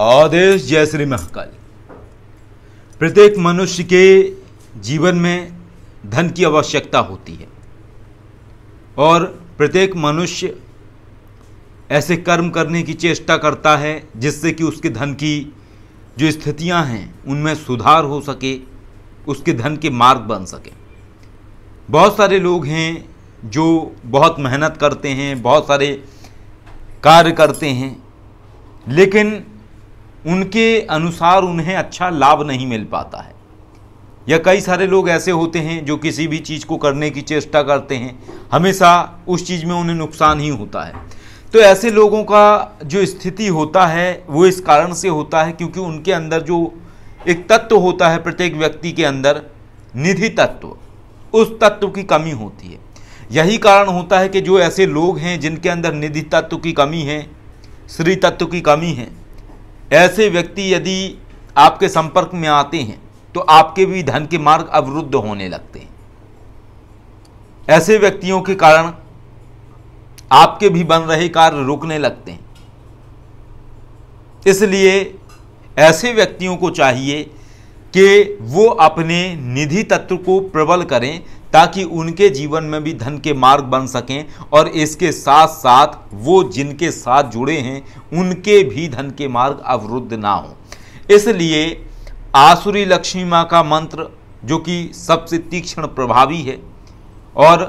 आदेश जय श्री महाकाल प्रत्येक मनुष्य के जीवन में धन की आवश्यकता होती है और प्रत्येक मनुष्य ऐसे कर्म करने की चेष्टा करता है जिससे कि उसके धन की जो स्थितियां हैं उनमें सुधार हो सके उसके धन के मार्ग बन सके बहुत सारे लोग हैं जो बहुत मेहनत करते हैं बहुत सारे कार्य करते हैं लेकिन उनके अनुसार उन्हें अच्छा लाभ नहीं मिल पाता है या कई सारे लोग ऐसे होते हैं जो किसी भी चीज़ को करने की चेष्टा करते हैं हमेशा उस चीज़ में उन्हें नुकसान ही होता है तो ऐसे लोगों का जो स्थिति होता है वो इस कारण से होता है क्योंकि उनके अंदर जो एक तत्व होता है प्रत्येक व्यक्ति के अंदर निधि तत्व उस तत्व की कमी होती है यही कारण होता है कि जो ऐसे लोग हैं जिनके अंदर निधि तत्व की कमी है श्री तत्व की कमी है ऐसे व्यक्ति यदि आपके संपर्क में आते हैं तो आपके भी धन के मार्ग अवरुद्ध होने लगते हैं ऐसे व्यक्तियों के कारण आपके भी बन रहे कार्य रुकने लगते हैं इसलिए ऐसे व्यक्तियों को चाहिए कि वो अपने निधि तत्व को प्रबल करें ताकि उनके जीवन में भी धन के मार्ग बन सकें और इसके साथ साथ वो जिनके साथ जुड़े हैं उनके भी धन के मार्ग अवरुद्ध ना हो इसलिए आसुरी लक्ष्मी माँ का मंत्र जो कि सबसे तीक्ष्ण प्रभावी है और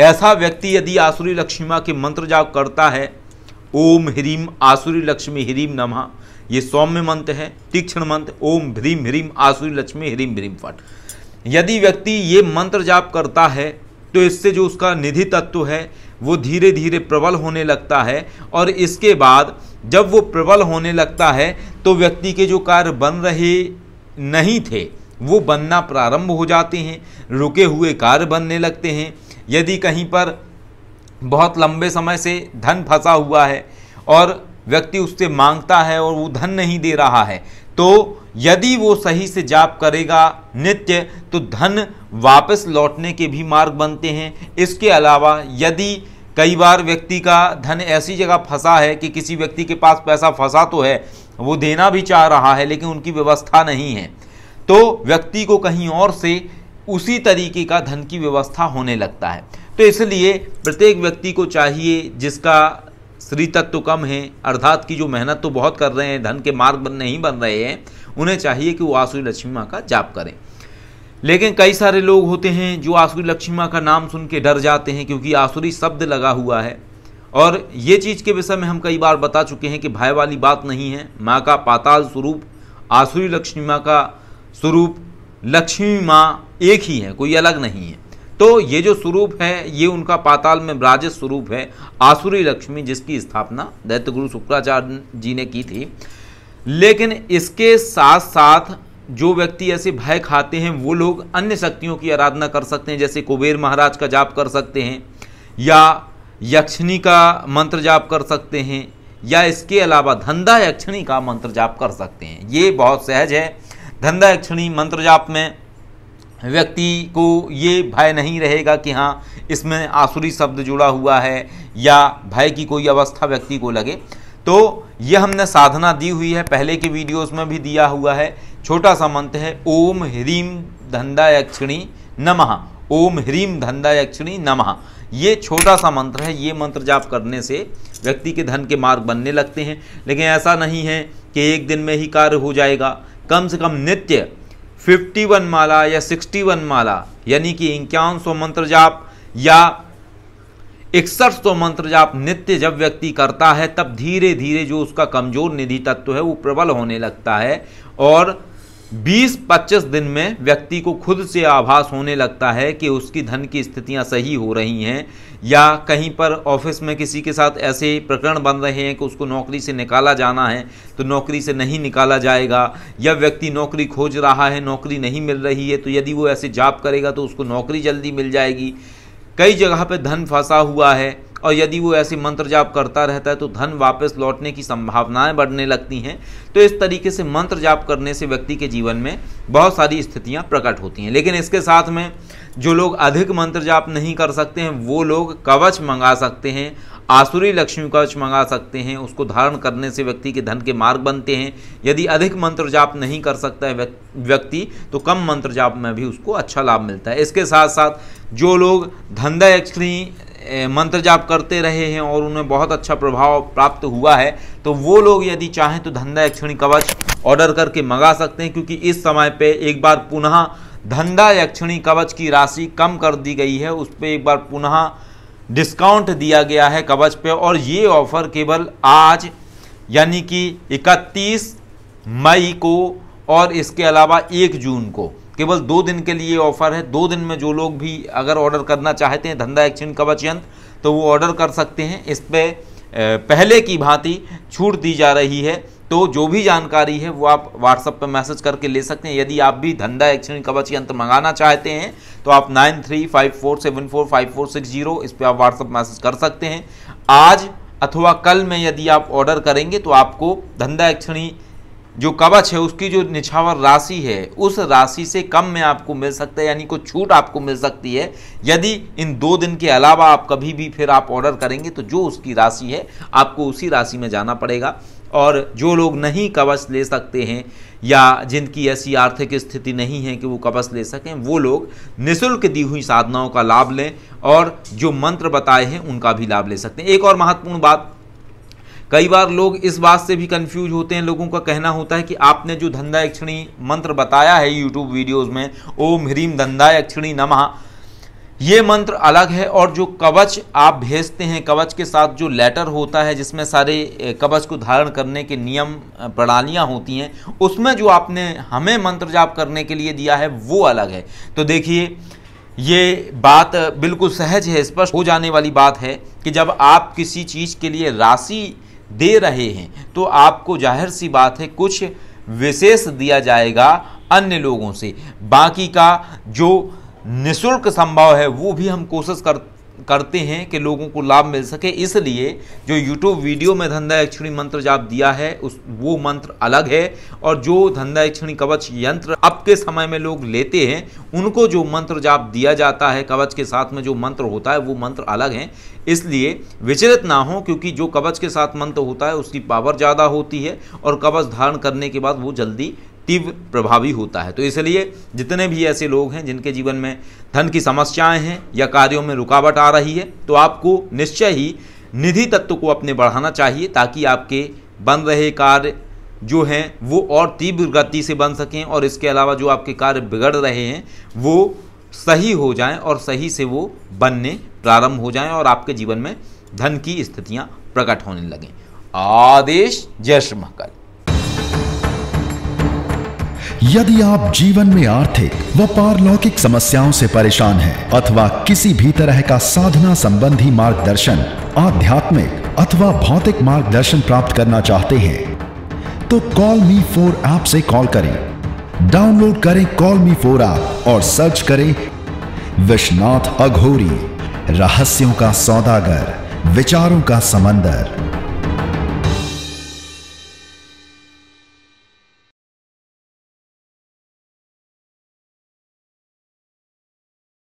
ऐसा व्यक्ति यदि आसुरी लक्ष्मी माँ के मंत्र जाप करता है ओम ह्रीम आसुरी लक्ष्मी ह्रीम नमः ये सौम्य मंत्र है तीक्ष्ण मंत्र ओम भ्रीम ह्रीम आसुरी लक्ष्मी ह्रीम भ्रीम फट यदि व्यक्ति ये मंत्र जाप करता है तो इससे जो उसका निधि तत्व है वो धीरे धीरे प्रबल होने लगता है और इसके बाद जब वो प्रबल होने लगता है तो व्यक्ति के जो कार्य बन रहे नहीं थे वो बनना प्रारंभ हो जाते हैं रुके हुए कार्य बनने लगते हैं यदि कहीं पर बहुत लंबे समय से धन फंसा हुआ है और व्यक्ति उससे मांगता है और वो धन नहीं दे रहा है तो यदि वो सही से जाप करेगा नित्य तो धन वापस लौटने के भी मार्ग बनते हैं इसके अलावा यदि कई बार व्यक्ति का धन ऐसी जगह फंसा है कि किसी व्यक्ति के पास पैसा फंसा तो है वो देना भी चाह रहा है लेकिन उनकी व्यवस्था नहीं है तो व्यक्ति को कहीं और से उसी तरीके का धन की व्यवस्था होने लगता है तो इसलिए प्रत्येक व्यक्ति को चाहिए जिसका स्त्री तत्व कम है अर्थात की जो मेहनत तो बहुत कर रहे हैं धन के मार्ग बन नहीं बन रहे हैं उन्हें चाहिए कि वो आसुरी लक्ष्मी माँ का जाप करें लेकिन कई सारे लोग होते हैं जो आसुरी लक्ष्मी माँ का नाम सुन के डर जाते हैं क्योंकि आसुरी शब्द लगा हुआ है और ये चीज़ के विषय में हम कई बार बता चुके हैं कि भय वाली बात नहीं है माँ का पाताल स्वरूप आसुरी लक्ष्मी माँ का स्वरूप लक्ष्मी माँ एक ही है कोई अलग नहीं है तो ये जो स्वरूप है ये उनका पाताल में ब्राजस स्वरूप है आसुरी लक्ष्मी जिसकी स्थापना दैत्य गुरु शुक्राचार्य जी ने की थी लेकिन इसके साथ साथ जो व्यक्ति ऐसे भय खाते हैं वो लोग अन्य शक्तियों की आराधना कर सकते हैं जैसे कुबेर महाराज का जाप कर सकते हैं या यक्षिणी का मंत्र जाप कर सकते हैं या इसके अलावा धंधा यक्षिणी का मंत्र जाप कर सकते हैं ये बहुत सहज है धंधा यक्षिणी मंत्र जाप में व्यक्ति को ये भय नहीं रहेगा कि हाँ इसमें आसुरी शब्द जुड़ा हुआ है या भय की कोई अवस्था व्यक्ति को लगे तो ये हमने साधना दी हुई है पहले के वीडियोस में भी दिया हुआ है छोटा सा मंत्र है ओम ह्रीम धंधा यक्षिणी नमः ओम ह्रीम धंधा यक्षिणी नमः ये छोटा सा मंत्र है ये मंत्र जाप करने से व्यक्ति के धन के मार्ग बनने लगते हैं लेकिन ऐसा नहीं है कि एक दिन में ही कार्य हो जाएगा कम से कम नित्य फिफ्टी वन माला या सिक्सटी वन माला यानी कि इक्यावन सौ मंत्र जाप या इकसठ सौ मंत्र जाप नित्य जब व्यक्ति करता है तब धीरे धीरे जो उसका कमजोर निधि तत्व है वो प्रबल होने लगता है और 20-25 दिन में व्यक्ति को खुद से आभास होने लगता है कि उसकी धन की स्थितियां सही हो रही हैं या कहीं पर ऑफिस में किसी के साथ ऐसे प्रकरण बन रहे हैं कि उसको नौकरी से निकाला जाना है तो नौकरी से नहीं निकाला जाएगा या व्यक्ति नौकरी खोज रहा है नौकरी नहीं मिल रही है तो यदि वो ऐसे जाप करेगा तो उसको नौकरी जल्दी मिल जाएगी कई जगह पर धन फंसा हुआ है और यदि वो ऐसे मंत्र जाप करता रहता है तो धन वापस लौटने की संभावनाएं बढ़ने लगती हैं तो इस तरीके से मंत्र जाप करने से व्यक्ति के जीवन में बहुत सारी स्थितियाँ प्रकट होती हैं लेकिन इसके साथ में जो लोग अधिक मंत्र जाप नहीं कर सकते हैं वो लोग कवच मंगा सकते हैं आसुरी लक्ष्मी कवच मंगा सकते हैं उसको धारण करने से व्यक्ति के धन के मार्ग बनते हैं यदि अधिक मंत्र जाप नहीं कर सकता है व्यक्ति तो कम मंत्र जाप में भी उसको अच्छा लाभ मिलता है इसके साथ साथ जो लोग धंधा मंत्र जाप करते रहे हैं और उन्हें बहुत अच्छा प्रभाव प्राप्त हुआ है तो वो लोग यदि चाहें तो धंधा यक्षिणी कवच ऑर्डर करके मंगा सकते हैं क्योंकि इस समय पे एक बार पुनः धंधा यक्षिणी कवच की राशि कम कर दी गई है उस पर एक बार पुनः डिस्काउंट दिया गया है कवच पे और ये ऑफ़र केवल आज यानी कि 31 मई को और इसके अलावा 1 जून को केवल दो दिन के लिए ऑफर है दो दिन में जो लोग भी अगर ऑर्डर करना चाहते हैं धंधा एक्शन कवच यंत्र तो वो ऑर्डर कर सकते हैं इस पर पहले की भांति छूट दी जा रही है तो जो भी जानकारी है वो आप व्हाट्सएप पर मैसेज करके ले सकते हैं यदि आप भी धंधा एक्शन कवच यंत्र मंगाना चाहते हैं तो आप nine three five four seven four five four six zero इस पर आप व्हाट्सएप मैसेज कर सकते हैं आज अथवा कल में यदि आप ऑर्डर करेंगे तो आपको धंधा एक्शनी जो कवच है उसकी जो निछावर राशि है उस राशि से कम में आपको मिल सकता है यानी कुछ छूट आपको मिल सकती है यदि इन दो दिन के अलावा आप कभी भी फिर आप ऑर्डर करेंगे तो जो उसकी राशि है आपको उसी राशि में जाना पड़ेगा और जो लोग नहीं कवच ले सकते हैं या जिनकी ऐसी आर्थिक स्थिति नहीं है कि वो कवच ले सकें वो लोग निःशुल्क दी हुई साधनाओं का लाभ लें और जो मंत्र बताए हैं उनका भी लाभ ले सकते हैं एक और महत्वपूर्ण बात कई बार लोग इस बात से भी कंफ्यूज होते हैं लोगों का कहना होता है कि आपने जो धंधा यक्षिणी मंत्र बताया है यूट्यूब वीडियोस में ओम ह्रीम धंधा यक्षिणी नमः ये मंत्र अलग है और जो कवच आप भेजते हैं कवच के साथ जो लेटर होता है जिसमें सारे कवच को धारण करने के नियम प्रणालियाँ होती हैं उसमें जो आपने हमें मंत्र जाप करने के लिए दिया है वो अलग है तो देखिए ये बात बिल्कुल सहज है स्पष्ट हो जाने वाली बात है कि जब आप किसी चीज़ के लिए राशि दे रहे हैं तो आपको जाहिर सी बात है कुछ विशेष दिया जाएगा अन्य लोगों से बाकी का जो निशुल्क संभव है वो भी हम कोशिश कर करते हैं कि लोगों को लाभ मिल सके इसलिए जो यूट्यूब वीडियो में धंधा यक्षिणी मंत्र जाप दिया है उस वो मंत्र अलग है और जो धंधा यक्षिणी कवच यंत्र अब के समय में लोग लेते हैं उनको जो मंत्र जाप दिया जाता है कवच के साथ में जो मंत्र होता है वो मंत्र अलग हैं इसलिए विचलित ना हो क्योंकि जो कवच के साथ मंत्र होता है उसकी पावर ज़्यादा होती है और कवच धारण करने के बाद वो जल्दी तीव्र प्रभावी होता है तो इसलिए जितने भी ऐसे लोग हैं जिनके जीवन में धन की समस्याएं हैं या कार्यों में रुकावट आ रही है तो आपको निश्चय ही निधि तत्व को अपने बढ़ाना चाहिए ताकि आपके बन रहे कार्य जो हैं वो और तीव्र गति से बन सकें और इसके अलावा जो आपके कार्य बिगड़ रहे हैं वो सही हो जाएं और सही से वो बनने प्रारंभ हो जाएं और आपके जीवन में धन की स्थितियां प्रकट होने लगें आदेश जय श्री महाकाल यदि आप जीवन में आर्थिक व पारलौकिक समस्याओं से परेशान हैं अथवा किसी भी तरह का साधना संबंधी मार्गदर्शन आध्यात्मिक अथवा भौतिक मार्गदर्शन प्राप्त करना चाहते हैं तो कॉल मी फोर ऐप से कॉल करें डाउनलोड करें कॉल मी फोर ऐप और सर्च करें विश्वनाथ अघोरी रहस्यों का सौदागर विचारों का समंदर